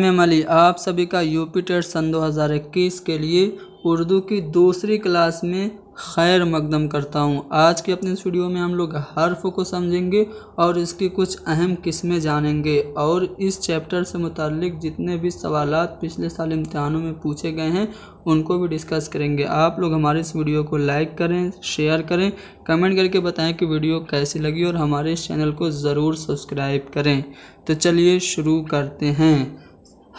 M M Ali आप सभी का यूपी टेट सन 2021 के लिए उर्दू की दूसरी क्लास में खैर मकदम करता हूँ आज के अपने इस वीडियो में हम लोग हर्फ को समझेंगे और इसकी कुछ अहम किस्में जानेंगे और इस चैप्टर से मुतलिक जितने भी सवाल पिछले साल इम्तहानों में पूछे गए हैं उनको भी डिस्कस करेंगे आप लोग हमारे इस वीडियो को लाइक करें शेयर करें कमेंट करके बताएं कि वीडियो कैसी लगी और हमारे इस चैनल को ज़रूर सब्सक्राइब करें तो चलिए शुरू करते हैं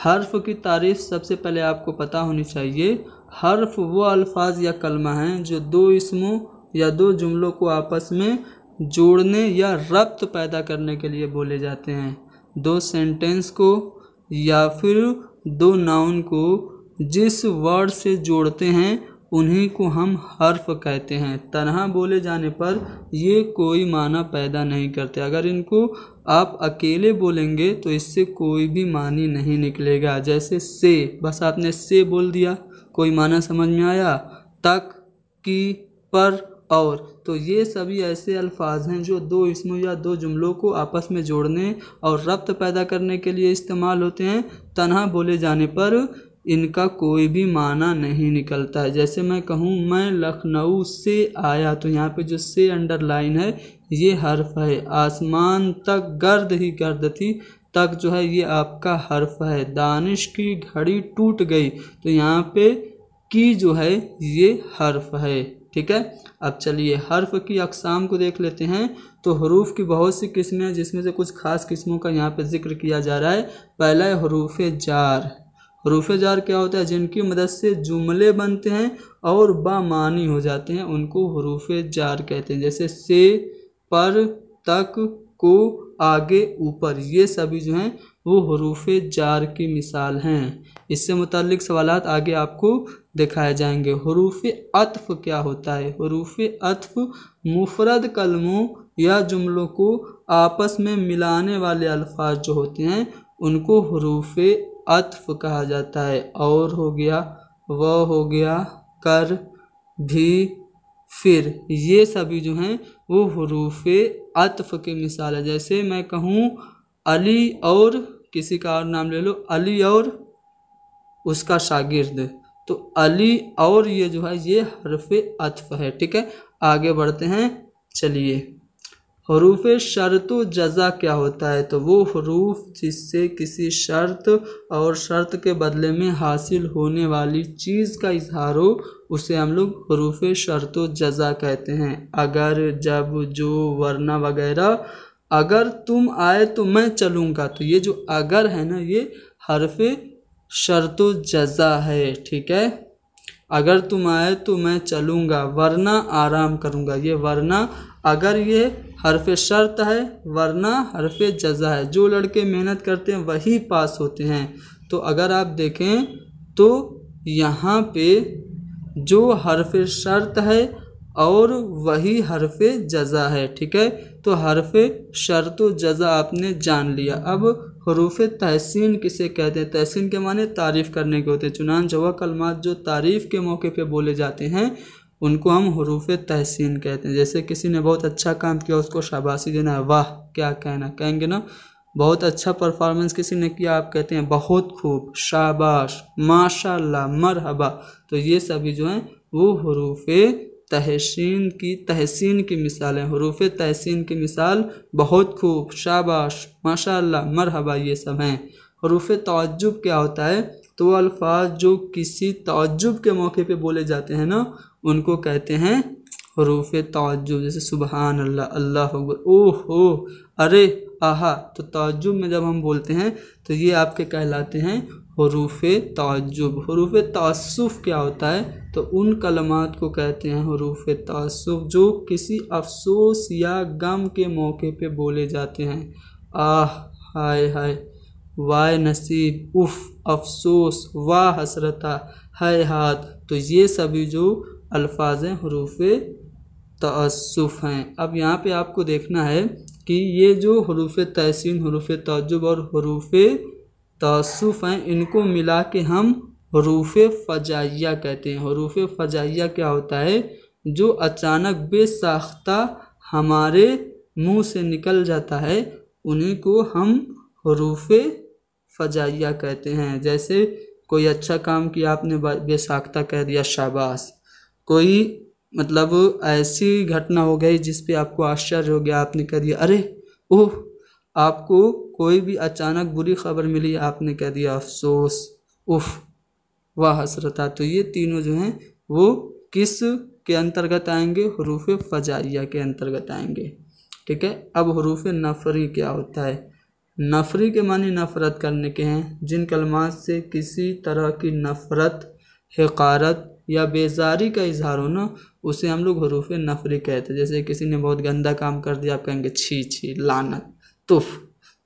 हर्फ की तारीफ सबसे पहले आपको पता होनी चाहिए हर्फ वो अल्फाज या कलमा हैं जो दो इसमों या दो जुमलों को आपस में जोड़ने या रब्त पैदा करने के लिए बोले जाते हैं दो सेंटेंस को या फिर दो नाउन को जिस वर्ड से जोड़ते हैं उन्हीं को हम हर्फ कहते हैं तनह बोले जाने पर ये कोई माना पैदा नहीं करते अगर इनको आप अकेले बोलेंगे तो इससे कोई भी मानी नहीं निकलेगा जैसे से बस आपने से बोल दिया कोई माना समझ में आया तक की पर और तो ये सभी ऐसे अल्फाज हैं जो दो इसमों या दो जुमलों को आपस में जोड़ने और रब्त पैदा करने के लिए इस्तेमाल होते हैं तनह बोले जाने पर इनका कोई भी माना नहीं निकलता है जैसे मैं कहूँ मैं लखनऊ से आया तो यहाँ पे जो से अंडरलाइन है ये हर्फ है आसमान तक गर्द ही गर्द थी तक जो है ये आपका हर्फ है दानिश की घड़ी टूट गई तो यहाँ पे की जो है ये हर्फ है ठीक है अब चलिए हर्फ की अकसाम को देख लेते हैं तो हरूफ की बहुत सी किस्में हैं जिसमें से कुछ खास किस्मों का यहाँ पे जिक्र किया जा रहा है पहला है हरूफ जार रूफे जार क्या होता है जिनकी मदद से जुमले बनते हैं और बामानी हो जाते हैं उनको हरूफ जार कहते हैं जैसे से पर तक को आगे ऊपर ये सभी जो हैं वो हरूफ जार की मिसाल हैं इससे मुतलिक सवाल आगे आपको दिखाए जाएंगे हरूफ अतफ क्या होता है हरूफ अतफ मुफरद कलमों या जुमलों को आपस में मिलाने वाले अल्फाज जो होते हैं उनको हरूफ अत्फ कहा जाता है और हो गया व हो गया कर भी फिर ये सभी जो हैं वो हरूफ अतफ़ के मिसाल है जैसे मैं कहूँ अली और किसी का और नाम ले लो अली और उसका शागिर्द तो अली और ये जो है ये हरफ अतफ़ है ठीक है आगे बढ़ते हैं चलिए हरूफ शर्त जज़ा क्या होता है तो वो हरूफ जिससे किसी शर्त और शर्त के बदले में हासिल होने वाली चीज़ का इजहार हो उसे हम लोग हरूफ शर्त जज़ा कहते हैं अगर जब जो वरना वगैरह अगर तुम आए तो मैं चलूँगा तो ये जो अगर है ना ये हरफ शर्त जज़ा है ठीक है अगर तुम आए तो मैं चलूँगा वरना आराम करूँगा ये वरना अगर ये हरफ शर्त है वरना हरफ जजा है जो लड़के मेहनत करते हैं वही पास होते हैं तो अगर आप देखें तो यहाँ पे जो हरफ शर्त है और वही हरफ जजा है ठीक है तो हरफ शर्त जजा आपने जान लिया अब हरूफ तहसीन किसे कहते हैं तहसीन के माने तारीफ़ करने के होते हैं चुनान जवा कलमात जो तारीफ़ के मौके पे बोले जाते हैं उनको हम हरूफ तहसीन कहते हैं जैसे किसी ने बहुत अच्छा काम किया उसको शाबाशी देना है वाह क्या कहना कहेंगे ना बहुत अच्छा परफॉर्मेंस किसी ने किया आप कहते हैं बहुत खूब शाबाश माशाल्लाह मरहबा तो ये सभी जो हैं वो हरूफ तहसीन की तहसीन की मिसाल है हरूफ तहसीन की मिसाल बहुत खूब शाबाश माशाल्लाह मरहबा ये सब हैं हरूफ तजुब क्या होता है तो वह अल्फाज जो किसी तजुब के मौके पे बोले जाते हैं ना उनको कहते हैं हरूफ तजुब जैसे सुबहान अल्लाह अल्लाह ओह हो अरे आहा तो तजुब में जब हम बोलते हैं तो ये आपके कहलाते हैं हरूफ तजुब हरूफ तसुफ़ क्या होता है तो उन कलमात को कहते हैं हरूफ तसुफ़ जो किसी अफसोस या गम के मौके पे बोले जाते हैं आह हाय हाय वाय नसीब उफ़ अफसोस वाह हसरता है हाथ तो ये सभी जो अल्फाज हरूफ तसफ़ हैं अब यहाँ पे आपको देखना है कि ये जो हरूफ तहसीन हरूफ तजुब और हरूफ तसफ़ हैं इनको मिला के हम हरूफ फ़जाइया कहते हैं हरूफ फ़जाइया क्या होता है जो अचानक बेसाख्ता हमारे मुंह से निकल जाता है उन्हीं को हम हरूफ फ़जाइया कहते हैं जैसे कोई अच्छा काम किया आपने बेसाख्ता कह दिया शाबाश कोई मतलब ऐसी घटना हो गई जिस पे आपको आश्चर्य हो गया आपने कह दिया अरे ओह आपको कोई भी अचानक बुरी खबर मिली आपने कह दिया अफसोस उफ वाह हसरता तो ये तीनों जो हैं वो किस के अंतर्गत आएंगे हरूफ फ़जाइया के अंतर्गत आएंगे ठीक है अब हरूफ नफरी क्या होता है नफरी के मानी नफ़रत करने के हैं जिन कलमात से किसी तरह की नफ़रत हकारत या बेजारी का इजहार होना उसे हम लोग हरूफ नफरी कहते हैं जैसे किसी ने बहुत गंदा काम कर दिया आप कहेंगे छी छी लानत तुफ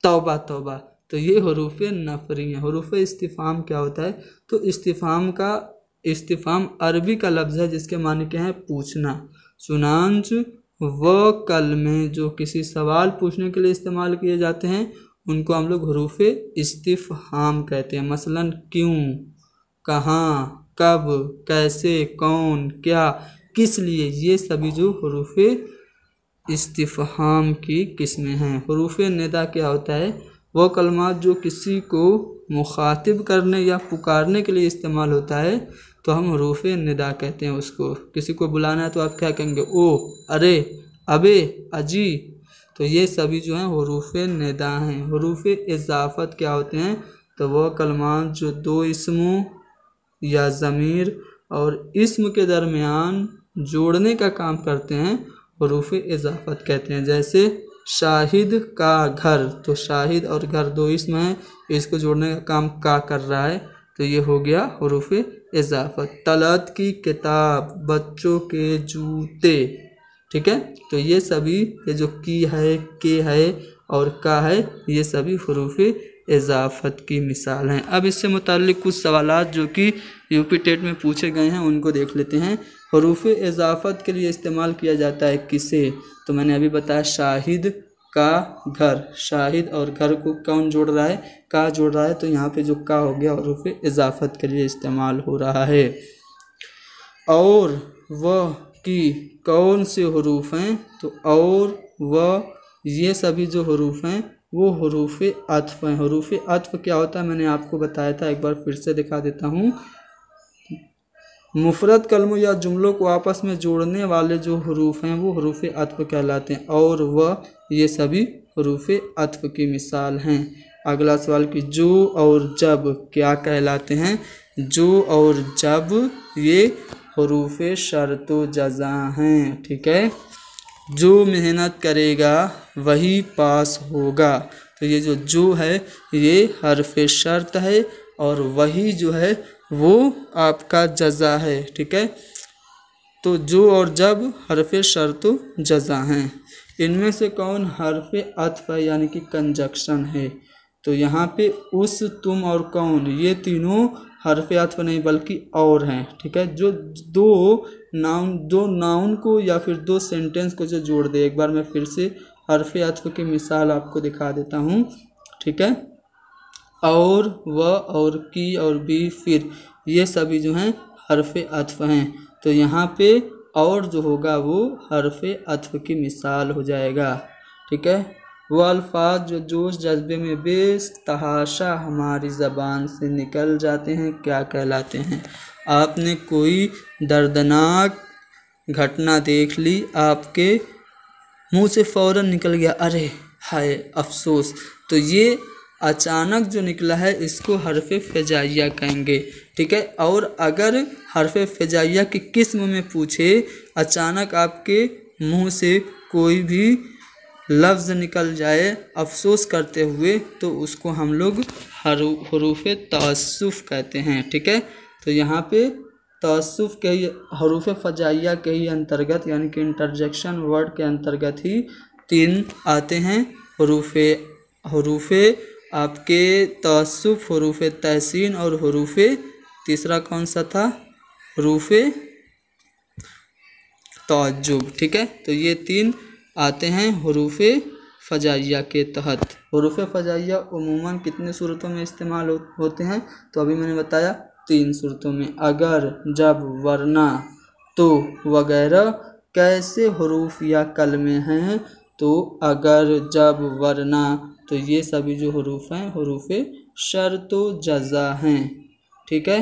तौबा तौबा तो ये हरूफ नफरी हैं हरूफ इस्तीफ़ाम क्या होता है तो इस्तीफ़ाम का इस्तीफ़ाम अरबी का लफ्ज़ है जिसके मानी क्या है पूछना सुनांच वह कलमे जो किसी सवाल पूछने के लिए इस्तेमाल किए जाते हैं उनको हम लोग हरूफ इस्तिफ़हाम कहते हैं मसलन क्यों कहाँ कब कैसे कौन क्या किस लिए ये सभी जो हरूफ इस्तिफ़हाम की किस्में हैं हरूफ निदा क्या होता है वह कलमात जो किसी को मुखातिब करने या पुकारने के लिए इस्तेमाल होता है तो हम हरूफ नदा कहते हैं उसको किसी को बुलाना है तो आप क्या कहेंगे ओ अरे अबे अजी तो ये सभी जो हैं हरूफ नदा हैं हरूफ इजाफत क्या होते हैं तो वह कलमान जो दो इसमों या ज़मीर और इसम के दरमियान जोड़ने का काम करते हैं हरूफ इजाफत कहते हैं जैसे शाहिद का घर तो शाहिद और घर दो इसम है इसको जोड़ने का काम का कर रहा है तो ये हो गया हरूफ इजाफत तलत की किताब बच्चों के जूते ठीक है तो ये सभी ये जो की है के है और का है ये सभी हरूफ इजाफत की मिसाल हैं अब इससे मुतल कुछ सवाल जो कि यूपी टेट में पूछे गए हैं उनको देख लेते हैं हरूफ इजाफत के लिए इस्तेमाल किया जाता है किसे तो मैंने अभी बताया शाहिद का घर शाहिद और घर को कौन जोड़ रहा है का जोड़ रहा है तो यहाँ पे जो का हो गया हरूफ इजाफत के लिए इस्तेमाल हो रहा है और वह की कौन से हरूफ हैं तो और व ये सभी जो हरूफ हैं वो हरूफ अतफ हैं हरूफ अतफ क्या होता है मैंने आपको बताया था एक बार फिर से दिखा देता हूँ मुफरत कलमों या जुमलों को आपस में जोड़ने वाले जो हरूफ हैं वो हरूफ अतफ कहलाते हैं और व ये सभी हरूफ अतफ की मिसाल हैं अगला सवाल कि जो और जब क्या कहलाते हैं जो और जब ये हरूफ शर्त जजा हैं ठीक है जो मेहनत करेगा वही पास होगा तो ये जो जो है ये हरफ शर्त है और वही जो है वो आपका जजा है ठीक है तो जो और जब हरफ शर्त जजा हैं इनमें से कौन हरफ अतफ यानी कि कंजक्शन है तो यहाँ पे उस तुम और कौन ये तीनों हरफ अतफ नहीं बल्कि और हैं ठीक है जो दो नाउन दो नाउन को या फिर दो सेंटेंस को जो जोड़ दे एक बार मैं फिर से हरफ अतफ की मिसाल आपको दिखा देता हूँ ठीक है और व और की और बी फिर ये सभी जो हैं हरफ अतफ हैं तो यहाँ पे और जो होगा वो हरफ अतफ की मिसाल हो जाएगा ठीक है वो अल्फाज जो जोश जज्बे में बेतहाशा हमारी ज़बान से निकल जाते हैं क्या कहलाते हैं आपने कोई दर्दनाक घटना देख ली आपके मुंह से फ़ौर निकल गया अरे हाय अफसोस तो ये अचानक जो निकला है इसको हरफ फ़जाइया कहेंगे ठीक है और अगर हरफ फ़जाइया की किस्म में पूछे अचानक आपके मुंह से कोई भी लफ्ज़ निकल जाए अफसोस करते हुए तो उसको हम लोग हरूफ तसुफ़ कहते हैं ठीक है तो यहाँ पे तसुफ़ के ही हरूफ फ़जाइया के ही अंतर्गत यानी कि इंटरजेक्शन वर्ड के अंतर्गत ही तीन आते हैं हरूफ हरूफ आपके तसुफ़ हरूफ तहसीन और हरूफ तीसरा कौन सा था हरूफ तजुब ठीक है तो ये तीन आते हैं हरूफ फ़जाइया के तहत हरूफ फ़जाइया उमूमन कितने सूरतों में इस्तेमाल हो, होते हैं तो अभी मैंने बताया तीन सूरतों में अगर जब वरना तो वगैरह कैसे हरूफ या कलमे हैं तो अगर जब वरना तो ये सभी जो हरूफ हैं हरूफ शर्त जजा हैं ठीक है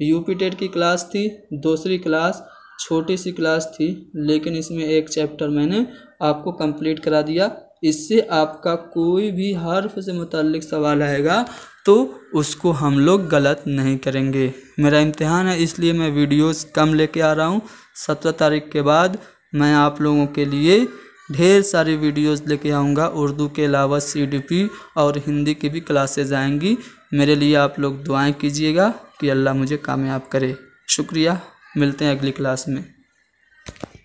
यूपी टेट की क्लास थी दूसरी क्लास छोटी सी क्लास थी लेकिन इसमें एक चैप्टर मैंने आपको कंप्लीट करा दिया इससे आपका कोई भी हर्फ से मुतलिक सवाल आएगा तो उसको हम लोग गलत नहीं करेंगे मेरा इम्तहान है इसलिए मैं वीडियोस कम लेके आ रहा हूँ सत्रह तारीख के बाद मैं आप लोगों के लिए ढेर सारी वीडियोस लेके आऊँगा उर्दू के अलावा सी और हिंदी की भी क्लासेज आएंगी मेरे लिए आप लोग दुआएँ कीजिएगा कि अल्लाह मुझे कामयाब करे शुक्रिया मिलते हैं अगली क्लास में